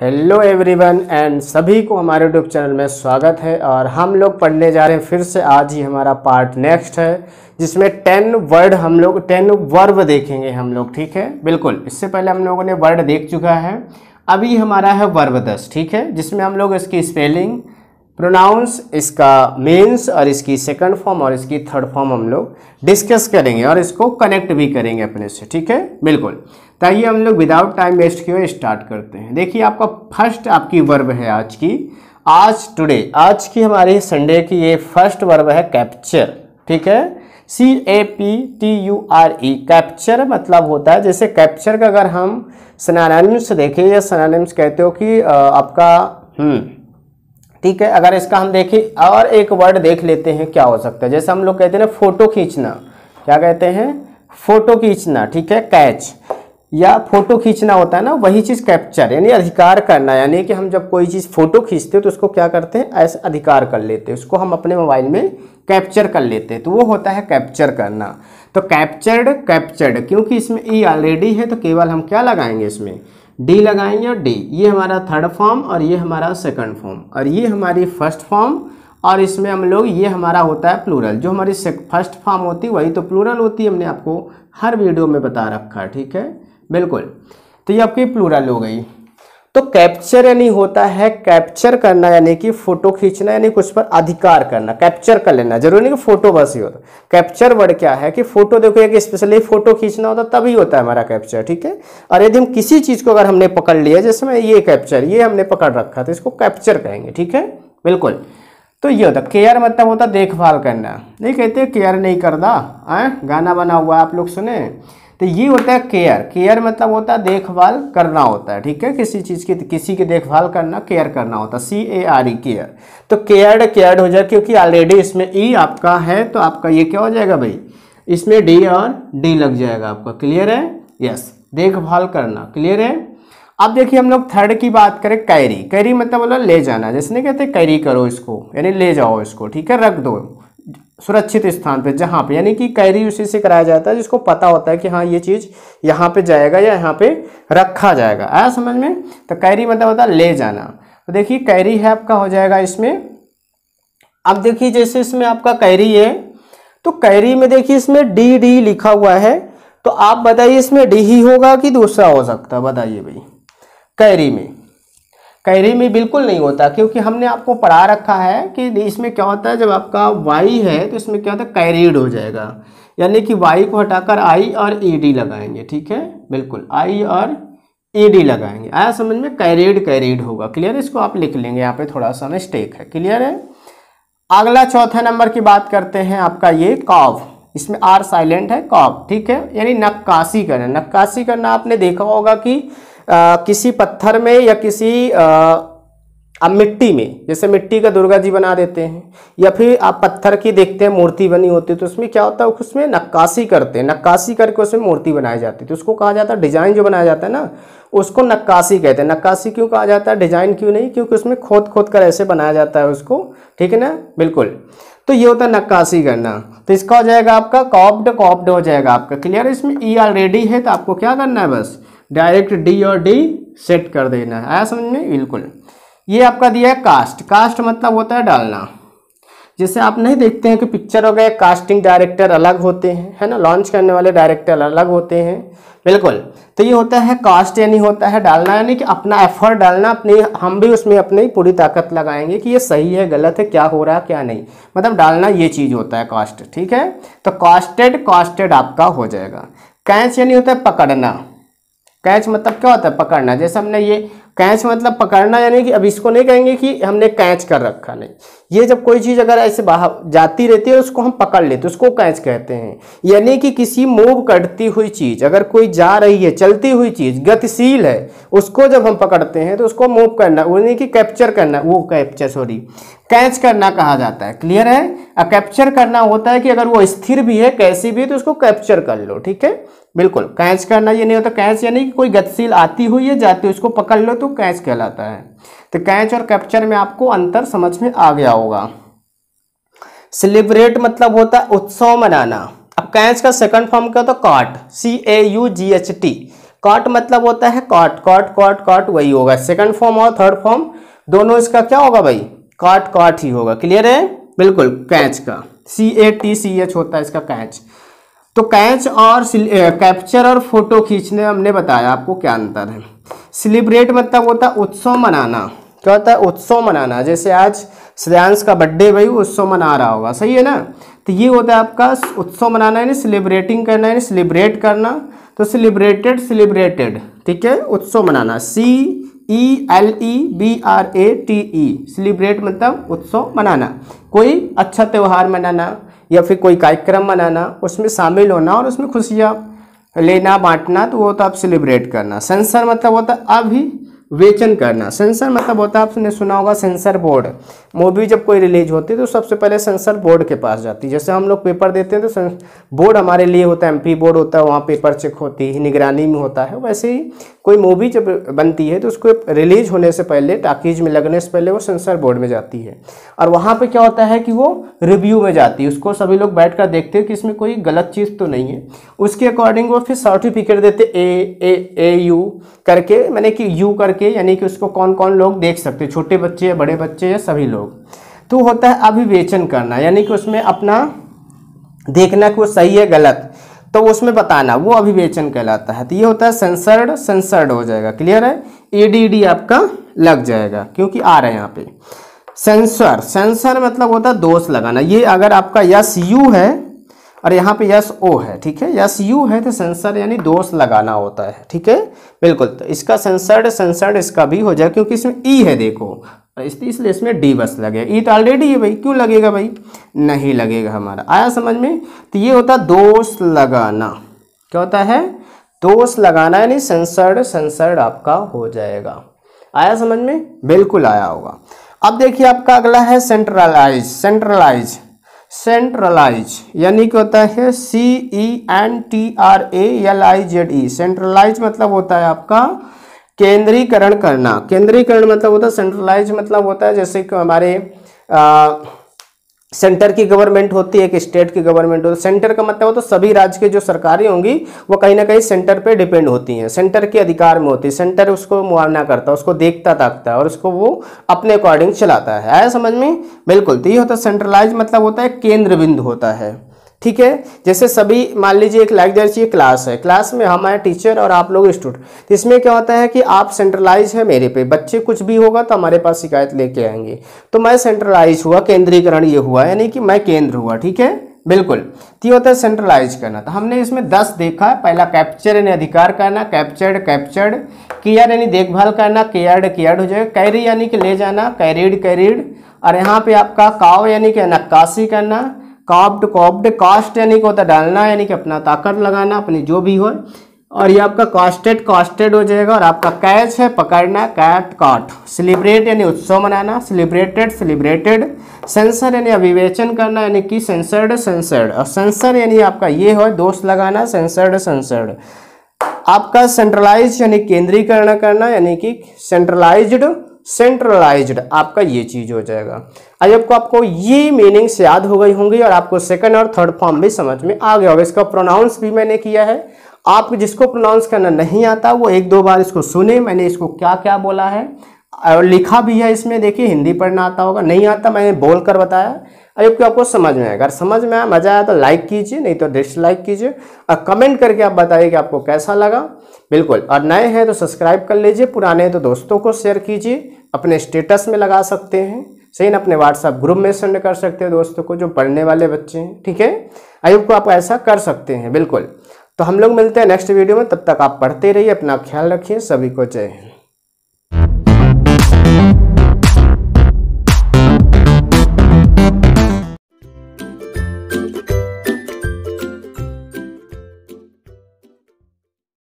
hello everyone and सभी को हमारे यूट्यूब चैनल में स्वागत है और हम लोग पढ़ने जा रहे हैं फिर से आज ही हमारा पार्ट नेक्स्ट है जिसमें टेन वर्ड हम लोग टेन वर्ब देखेंगे हम लोग ठीक है बिल्कुल इससे पहले हम लोगों ने वर्ड देख चुका है अभी हमारा है वर्ब दस ठीक है जिसमें हम लोग इसकी स्पेलिंग प्रोनाउंस इसका मीन्स और इसकी सेकंड फॉर्म और इसकी थर्ड फॉर्म हम लोग डिस्कस करेंगे और इसको कनेक्ट भी करेंगे अपने से ठीक है बिल्कुल तो आइए हम लोग विदाउट टाइम वेस्ट किए स्टार्ट करते हैं देखिए आपका फर्स्ट आपकी वर्ब है आज की आज टुडे आज की हमारी संडे की ये फर्स्ट वर्ब है कैप्चर ठीक है C A P T U R E capture मतलब होता है जैसे कैप्चर का अगर हम सनानिम्स देखें या सनानिम्स कहते हो कि आपका हम्म, ठीक है अगर इसका हम देखें और एक वर्ड देख लेते हैं क्या हो सकता है जैसे हम लोग कहते हैं ना फोटो खींचना क्या कहते हैं फोटो खींचना ठीक है कैच या फोटो खींचना होता है ना वही चीज़ कैप्चर यानी अधिकार करना यानी कि हम जब कोई चीज़ फ़ोटो खींचते हैं तो उसको क्या करते हैं ऐसे अधिकार कर लेते हैं उसको हम अपने मोबाइल में कैप्चर कर लेते हैं तो वो होता है कैप्चर करना तो कैप्चर्ड कैप्चर्ड क्योंकि इसमें ई e ऑलरेडी है तो केवल हम क्या लगाएंगे इसमें डी लगाएंगे और डी ये हमारा थर्ड फॉर्म और ये हमारा सेकंड फॉर्म और ये हमारी फर्स्ट फॉर्म और इसमें हम लोग ये हमारा होता है प्लूरल जो हमारी फर्स्ट फॉर्म होती है वही तो प्लूरल होती है हमने आपको हर वीडियो में बता रखा है ठीक है बिल्कुल तो ये आपकी प्लूरल हो गई तो कैप्चर यानी होता है कैप्चर करना यानी कि फोटो खींचना यानी कुछ पर अधिकार करना कैप्चर कर लेना जरूरी नहीं कि फोटो बस ही होता कैप्चर वर्ड क्या है कि फोटो देखो एक स्पेशली फोटो खींचना होता तभी होता है हमारा कैप्चर ठीक है और यदि हम किसी चीज को अगर हमने पकड़ लिया जैसे मैं ये कैप्चर ये हमने पकड़ रखा तो इसको कैप्चर कहेंगे ठीक है बिल्कुल तो ये होता केयर मतलब होता देखभाल करना नहीं कहते केयर नहीं करना गाना बना हुआ आप लोग सुने तो ये होता है केयर केयर मतलब होता है देखभाल करना होता है ठीक है किसी चीज़ की किसी की देखभाल करना केयर करना होता है C A R E care तो केयर्ड केयर्ड हो जाए क्योंकि ऑलरेडी इसमें ई e आपका है तो आपका ये क्या हो जाएगा भाई इसमें डी और डी लग जाएगा आपका क्लियर है यस देखभाल करना क्लियर है अब देखिए हम लोग थर्ड की बात करें कैरी कैरी मतलब बोला ले जाना जैसे नहीं कहते कैरी करो इसको यानी ले जाओ इसको ठीक है रख दो सुरक्षित स्थान पे जहाँ पे यानी कि कैरी उसी से कराया जाता है जिसको पता होता है कि हाँ ये चीज़ यहाँ पे जाएगा या यहाँ पे रखा जाएगा आया समझ में तो कैरी मतलब होता है ले जाना तो देखिए कैरी है आपका हो जाएगा इसमें अब देखिए जैसे इसमें आपका कैरी है तो कैरी में देखिए इसमें डी डी लिखा हुआ है तो आप बताइए इसमें डी ही होगा कि दूसरा हो सकता है बताइए भाई कैरी में कैरी में बिल्कुल नहीं होता क्योंकि हमने आपको पढ़ा रखा है कि इसमें क्या होता है जब आपका वाई है तो इसमें क्या होता है कैरीड हो जाएगा यानी कि वाई को हटाकर आई और ई डी लगाएंगे ठीक है बिल्कुल आई और ई डी लगाएंगे आया समझ में कैरीड कैरीड होगा क्लियर इसको आप लिख लेंगे यहाँ पे थोड़ा सा मिस्टेक है क्लियर है अगला चौथा नंबर की बात करते हैं आपका ये कॉव इसमें आर साइलेंट है कॉव ठीक है यानी नक्काशी करना नक्काशी करना आपने देखा होगा कि आ, किसी पत्थर में या किसी आ, अब मिट्टी में जैसे मिट्टी का दुर्गा जी बना देते हैं या फिर आप पत्थर की देखते हैं मूर्ति बनी होती है तो उसमें क्या होता है उसमें नक्काशी करते हैं नक्काशी करके उसमें मूर्ति बनाई जाती है तो उसको कहा जाता है डिजाइन जो बनाया जाता है ना उसको नक्काशी कहते हैं नक्काशी क्यों कहा जाता है डिजाइन क्यों नहीं क्योंकि उसमें खोद खोद कर ऐसे बनाया जाता है उसको ठीक है ना बिल्कुल तो ये होता है नक्काशी करना तो इसका हो जाएगा आपका कॉप्ड कॉप्ड हो जाएगा आपका क्लियर इसमें ई e ऑलरेडी है तो आपको क्या करना है बस डायरेक्ट डी और डी सेट कर देना है आया समझ में बिल्कुल ये आपका दिया है कास्ट कास्ट मतलब होता है डालना जैसे आप नहीं देखते हैं कि पिक्चर हो गए कास्टिंग डायरेक्टर अलग होते हैं है ना लॉन्च करने वाले डायरेक्टर अलग होते हैं बिल्कुल तो ये होता है कास्ट यानी होता है डालना यानी कि अपना एफर्ट डालना अपनी हम भी उसमें अपनी पूरी ताकत लगाएंगे कि ये सही है गलत है क्या हो रहा है क्या नहीं मतलब डालना ये चीज़ होता है कास्ट ठीक है तो कास्टेड कास्टेड आपका हो जाएगा कैच यानी होता है पकड़ना कैच मतलब क्या होता है पकड़ना जैसे हमने ये कैच मतलब पकड़ना यानी कि अब इसको नहीं कहेंगे कि हमने कैच कर रखा नहीं ये जब कोई चीज़ अगर ऐसे बाहर जाती रहती है उसको हम पकड़ लेते उसको कैच कहते हैं यानी कि किसी मूव करती हुई चीज़ अगर कोई जा रही है चलती हुई चीज़ गतिशील है उसको जब हम पकड़ते हैं तो उसको मूव करना यानी कि कैप्चर करना वो कैप्चर सॉरी कैच करना कहा जाता है क्लियर है कैप्चर करना होता है कि अगर वो स्थिर भी है कैसी भी है तो उसको कैप्चर कर लो ठीक है बिल्कुल कैच करना ये नहीं होता कैच यानी कि कोई गतिशील आती हुई है जाती उसको पकड़ लो तो कैच कहलाता है तो कैच और कैप्चर में आपको अंतर समझ में आ गया होगा सेलिब्रेट मतलब होता है उत्सव मनाना अब कैच का सेकंड फॉर्म क्या होता है caught C A U G H T caught मतलब होता है कॉट कॉट कॉट कॉट वही होगा सेकंड फॉर्म और थर्ड फॉर्म दोनों इसका क्या होगा भाई कॉट कॉट ही होगा क्लियर है बिल्कुल कैच का सी ए टी सी एच होता है इसका कैच तो कैच और कैप्चर और फोटो खींचने हमने बताया आपको क्या अंतर है सेलिब्रेट मतलब होता है उत्सव मनाना क्या होता है उत्सव मनाना जैसे आज श्रेयांश का बर्थडे भाई उत्सव मना रहा होगा सही है ना तो ये होता है आपका उत्सव मनाना यानी सेलिब्रेटिंग करना यानी सेलिब्रेट करना तो सेलिब्रेटेड सेलिब्रेटेड ठीक है उत्सव मनाना C E L E B R A T E celebrate मतलब उत्सव मनाना कोई अच्छा त्यौहार मनाना या फिर कोई कार्यक्रम मनाना उसमें शामिल होना और उसमें खुशियाँ लेना बांटना तो वो तो आप सेलिब्रेट करना सेंसर मतलब होता है अभी वेचन करना सेंसर मतलब होता है आपने सुना होगा सेंसर बोर्ड मूवी जब कोई रिलीज होती है तो सबसे पहले सेंसर बोर्ड के पास जाती है जैसे हम लोग पेपर देते हैं तो बोर्ड हमारे लिए होता है एमपी बोर्ड होता है वहाँ पेपर चेक होती है निगरानी में होता है वैसे ही कोई मूवी जब बनती है तो उसको रिलीज होने से पहले टाकीज में लगने से पहले वो सेंसर बोर्ड में जाती है और वहाँ पे क्या होता है कि वो रिव्यू में जाती है उसको सभी लोग बैठ कर देखते हैं कि इसमें कोई गलत चीज़ तो नहीं है उसके अकॉर्डिंग वो फिर सर्टिफिकेट देते ए ए ए यू करके मैंने कि यू करके यानी कि उसको कौन कौन लोग देख सकते हैं छोटे बच्चे या बड़े बच्चे या सभी लोग तो होता है अभिवेचन करना यानी कि उसमें अपना देखना कि वो सही है गलत तो उसमें बताना वो अभिवेचन कहलाता है तो ये होता है सेंसर्ड सेंसर्ड हो जाएगा क्लियर है एडीडी आपका लग जाएगा क्योंकि आ रहा है यहाँ पे सेंसर सेंसर मतलब होता है दोष लगाना ये अगर आपका यस यू है और यहाँ पे यस ओ है ठीक है यस यू है तो सेंसर यानी दोष लगाना होता है ठीक है बिल्कुल तो इसका सेंसर्ड सेंसर्ड इसका भी हो जाएगा क्योंकि इसमें ई e है देखो इसलिए इसमें डी बस लगेगा ई e तो ऑलरेडी है भाई क्यों लगेगा भाई नहीं लगेगा हमारा आया समझ में तो ये होता दोष लगाना क्या होता है दोष लगाना यानी सेंसर्ड सेंसर्ड आपका हो जाएगा आया समझ में बिल्कुल आया होगा अब देखिए आपका अगला है सेंट्रलाइज सेंट्रलाइज सेंट्रलाइज यानी क्या होता है C E N T R A L I Z E centralize मतलब होता है आपका केंद्रीकरण करना केंद्रीकरण मतलब होता है सेंट्रलाइज मतलब होता है जैसे कि हमारे सेंटर की गवर्नमेंट होती है एक स्टेट की गवर्नमेंट होती है सेंटर का मतलब होता तो सभी राज्य के जो सरकारें होंगी वो कहीं ना कहीं सेंटर पे डिपेंड होती हैं सेंटर के अधिकार में होती है सेंटर उसको मुआवना करता है उसको देखता ताकता है और उसको वो अपने अकॉर्डिंग चलाता है आया समझ में बिल्कुल तो ये होता है सेंट्रलाइज मतलब होता है केंद्र बिंदु होता है ठीक है जैसे सभी मान लीजिए एक लाइक दर्ज क्लास है क्लास में हम हैं टीचर और आप लोग स्टूडेंट तो इसमें क्या होता है कि आप सेंट्रलाइज है मेरे पे बच्चे कुछ भी होगा तो हमारे पास शिकायत लेके आएंगे तो मैं सेंट्रलाइज हुआ केंद्रीकरण ये हुआ यानी कि मैं केंद्र हुआ ठीक है बिल्कुल तो होता है सेंट्रलाइज करना तो हमने इसमें दस देखा है पहला कैप्चर यानी अधिकार करना कैप्चर्ड कैप्चर्ड केयर यानी देखभाल करना केयर्ड केयर्ड हो जाएगा कैरी यानी कि ले जाना कैरीड कैरीड और यहाँ पे आपका काव यानी कि नक्काशी करना काप्ड कॉप्ड कास्ट यानी क्या होता है डालना यानी कि अपना ताकत लगाना अपनी जो भी हो और ये आपका कॉस्टेड कॉस्टेड हो जाएगा और आपका कैच है पकड़ना कैट काट सेलिब्रेट यानी उत्सव मनाना सेलिब्रेटेड सेलिब्रेटेड सेंसर यानी अभिवेचन करना यानी कि सेंसर्ड सेंसर्ड और सेंसर यानी आपका ये हो दोष लगाना सेंसर्ड सेंसर्ड आपका सेंट्रलाइज यानी केंद्रीकरण करना यानी कि सेंट्रलाइज्ड सेंट्रलाइज्ड आपका ये चीज हो जाएगा आई आपको आपको ये मीनिंग्स याद हो गई होंगी और आपको सेकंड और थर्ड फॉर्म भी समझ में आ गया होगा इसका प्रोनाउंस भी मैंने किया है आप जिसको प्रोनाउंस करना नहीं आता वो एक दो बार इसको सुने मैंने इसको क्या क्या बोला है और लिखा भी है इसमें देखिए हिंदी पढ़ना आता होगा नहीं आता मैंने बोल कर बताया आई होप आपको समझ में आया अगर समझ में आया मजा आया तो लाइक कीजिए नहीं तो डिसलाइक कीजिए और कमेंट करके आप बताइए कि आपको कैसा लगा बिल्कुल और नए हैं तो सब्सक्राइब कर लीजिए पुराने हैं तो दोस्तों को शेयर कीजिए अपने स्टेटस में लगा सकते हैं सही ना अपने व्हाट्सएप ग्रुप में सेंड कर सकते हैं दोस्तों को जो पढ़ने वाले बच्चे हैं ठीक है आयुब को आप ऐसा कर सकते हैं बिल्कुल तो हम लोग मिलते हैं नेक्स्ट वीडियो में तब तक आप पढ़ते रहिए अपना ख्याल रखिए सभी को जय हिंद